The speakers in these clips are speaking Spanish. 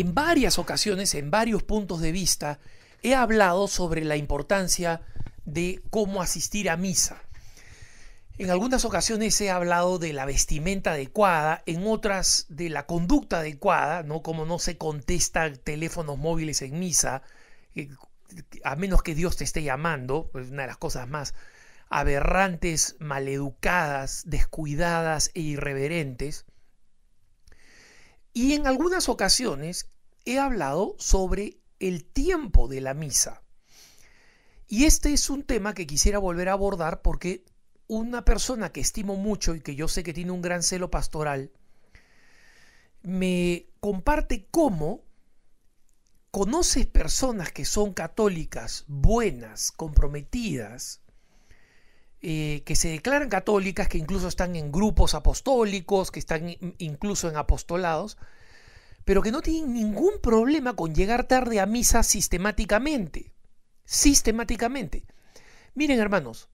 en varias ocasiones, en varios puntos de vista, he hablado sobre la importancia de cómo asistir a misa. En algunas ocasiones he hablado de la vestimenta adecuada, en otras de la conducta adecuada, ¿no? Como no se contesta teléfonos móviles en misa, eh, a menos que Dios te esté llamando, pues, una de las cosas más aberrantes, maleducadas, descuidadas e irreverentes. Y en algunas ocasiones he hablado sobre el tiempo de la misa. Y este es un tema que quisiera volver a abordar porque una persona que estimo mucho y que yo sé que tiene un gran celo pastoral, me comparte cómo conoces personas que son católicas, buenas, comprometidas, eh, que se declaran católicas, que incluso están en grupos apostólicos, que están incluso en apostolados, pero que no tienen ningún problema con llegar tarde a misa sistemáticamente. Sistemáticamente. Miren, hermanos,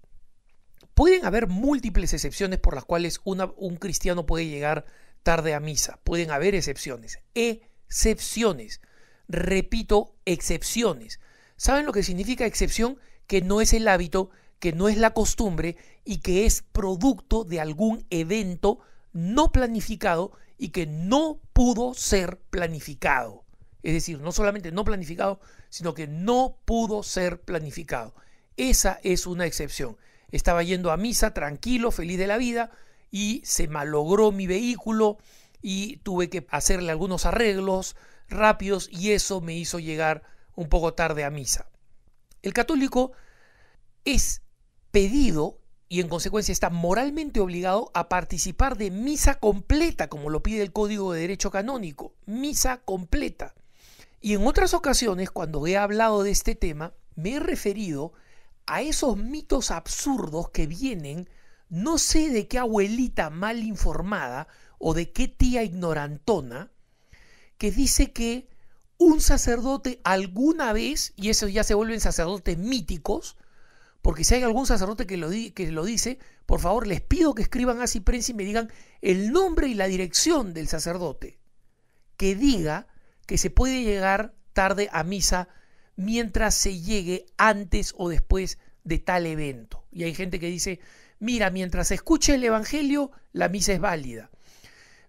pueden haber múltiples excepciones por las cuales un cristiano puede llegar tarde a misa. Pueden haber excepciones. Excepciones. Repito, excepciones. ¿Saben lo que significa excepción? Que no es el hábito, que no es la costumbre y que es producto de algún evento no planificado y que no pudo ser planificado. Es decir, no solamente no planificado, sino que no pudo ser planificado. Esa es una excepción. Estaba yendo a misa tranquilo, feliz de la vida, y se malogró mi vehículo y tuve que hacerle algunos arreglos rápidos y eso me hizo llegar un poco tarde a misa. El católico es pedido y en consecuencia está moralmente obligado a participar de misa completa, como lo pide el Código de Derecho Canónico, misa completa. Y en otras ocasiones, cuando he hablado de este tema, me he referido a esos mitos absurdos que vienen no sé de qué abuelita mal informada o de qué tía ignorantona, que dice que un sacerdote alguna vez, y eso ya se vuelven sacerdotes míticos, porque si hay algún sacerdote que lo, que lo dice, por favor les pido que escriban a prensa y me digan el nombre y la dirección del sacerdote que diga que se puede llegar tarde a misa mientras se llegue antes o después de tal evento. Y hay gente que dice, mira, mientras se escuche el Evangelio, la misa es válida.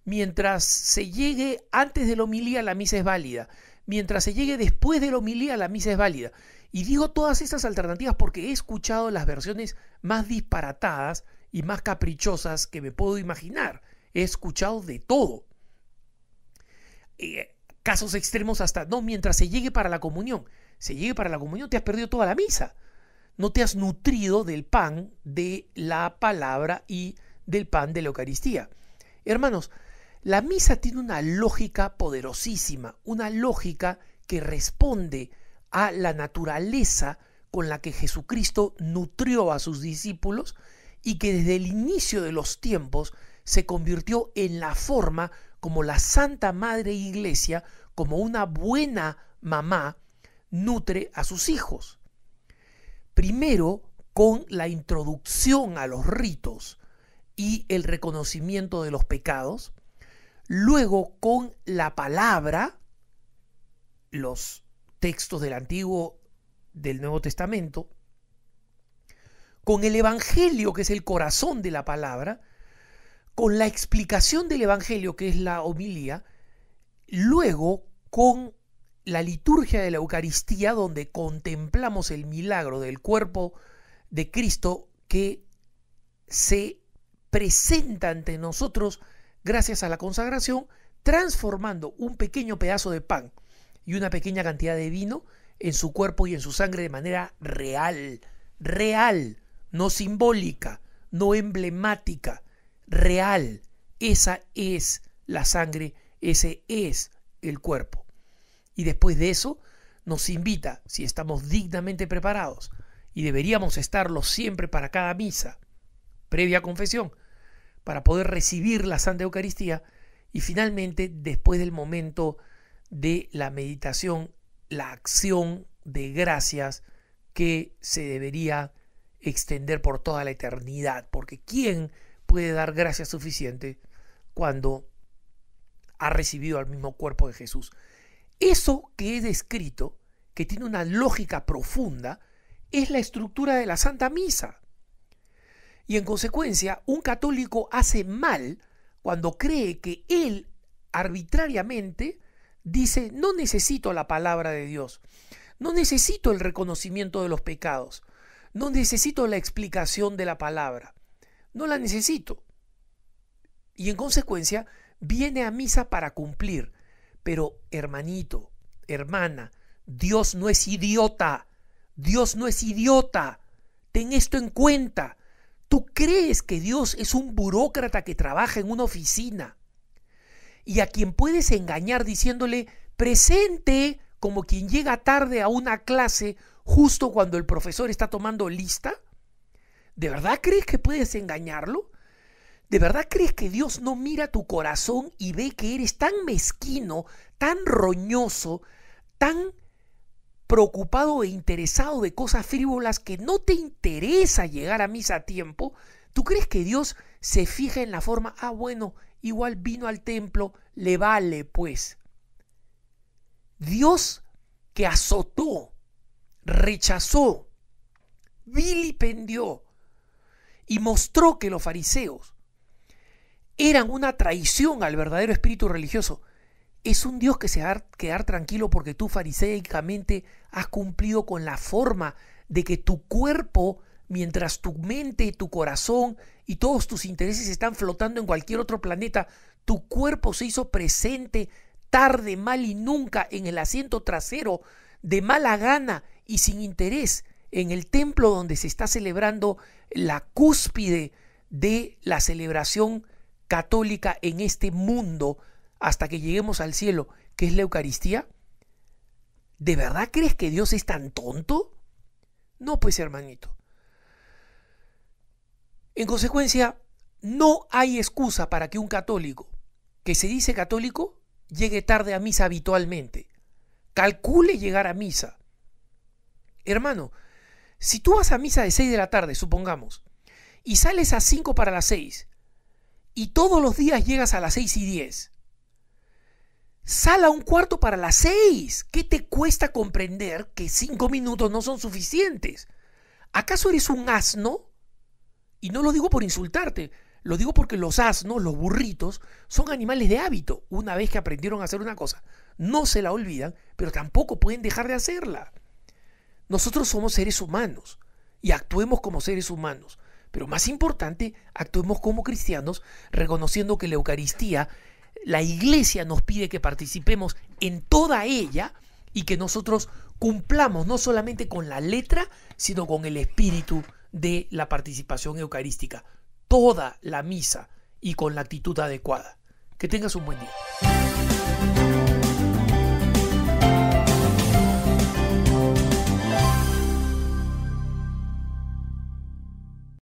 Mientras se llegue antes de la homilía, la misa es válida mientras se llegue después de la homilía, la misa es válida. Y digo todas estas alternativas porque he escuchado las versiones más disparatadas y más caprichosas que me puedo imaginar. He escuchado de todo. Eh, casos extremos hasta, no, mientras se llegue para la comunión. Se llegue para la comunión, te has perdido toda la misa. No te has nutrido del pan, de la palabra y del pan de la Eucaristía. Hermanos, la misa tiene una lógica poderosísima, una lógica que responde a la naturaleza con la que Jesucristo nutrió a sus discípulos y que desde el inicio de los tiempos se convirtió en la forma como la Santa Madre Iglesia, como una buena mamá, nutre a sus hijos. Primero, con la introducción a los ritos y el reconocimiento de los pecados. Luego con la palabra, los textos del Antiguo, del Nuevo Testamento, con el Evangelio, que es el corazón de la palabra, con la explicación del Evangelio, que es la homilía, luego con la liturgia de la Eucaristía, donde contemplamos el milagro del cuerpo de Cristo que se presenta ante nosotros gracias a la consagración, transformando un pequeño pedazo de pan y una pequeña cantidad de vino en su cuerpo y en su sangre de manera real, real, no simbólica, no emblemática, real. Esa es la sangre, ese es el cuerpo. Y después de eso, nos invita, si estamos dignamente preparados, y deberíamos estarlo siempre para cada misa, previa confesión, para poder recibir la Santa Eucaristía. Y finalmente, después del momento de la meditación, la acción de gracias que se debería extender por toda la eternidad. Porque ¿quién puede dar gracias suficiente cuando ha recibido al mismo cuerpo de Jesús? Eso que he descrito, que tiene una lógica profunda, es la estructura de la Santa Misa. Y en consecuencia, un católico hace mal cuando cree que él arbitrariamente dice, no necesito la palabra de Dios, no necesito el reconocimiento de los pecados, no necesito la explicación de la palabra, no la necesito. Y en consecuencia, viene a misa para cumplir. Pero, hermanito, hermana, Dios no es idiota, Dios no es idiota, ten esto en cuenta. ¿Tú crees que Dios es un burócrata que trabaja en una oficina y a quien puedes engañar diciéndole presente como quien llega tarde a una clase justo cuando el profesor está tomando lista? ¿De verdad crees que puedes engañarlo? ¿De verdad crees que Dios no mira tu corazón y ve que eres tan mezquino, tan roñoso, tan preocupado e interesado de cosas frívolas que no te interesa llegar a misa a tiempo, ¿tú crees que Dios se fija en la forma, ah, bueno, igual vino al templo, le vale, pues? Dios que azotó, rechazó, vilipendió y mostró que los fariseos eran una traición al verdadero espíritu religioso, es un Dios que se va a quedar tranquilo porque tú fariseicamente has cumplido con la forma de que tu cuerpo, mientras tu mente, tu corazón y todos tus intereses están flotando en cualquier otro planeta, tu cuerpo se hizo presente tarde, mal y nunca en el asiento trasero, de mala gana y sin interés, en el templo donde se está celebrando la cúspide de la celebración católica en este mundo hasta que lleguemos al cielo, que es la Eucaristía? ¿De verdad crees que Dios es tan tonto? No, pues hermanito. En consecuencia, no hay excusa para que un católico que se dice católico llegue tarde a misa habitualmente. Calcule llegar a misa. Hermano, si tú vas a misa de 6 de la tarde, supongamos, y sales a 5 para las 6, y todos los días llegas a las 6 y 10, Sala un cuarto para las seis. ¿Qué te cuesta comprender que cinco minutos no son suficientes? ¿Acaso eres un asno? Y no lo digo por insultarte, lo digo porque los asnos, los burritos, son animales de hábito. Una vez que aprendieron a hacer una cosa, no se la olvidan, pero tampoco pueden dejar de hacerla. Nosotros somos seres humanos y actuemos como seres humanos. Pero más importante, actuemos como cristianos, reconociendo que la Eucaristía la iglesia nos pide que participemos en toda ella y que nosotros cumplamos no solamente con la letra, sino con el espíritu de la participación eucarística, toda la misa y con la actitud adecuada. Que tengas un buen día.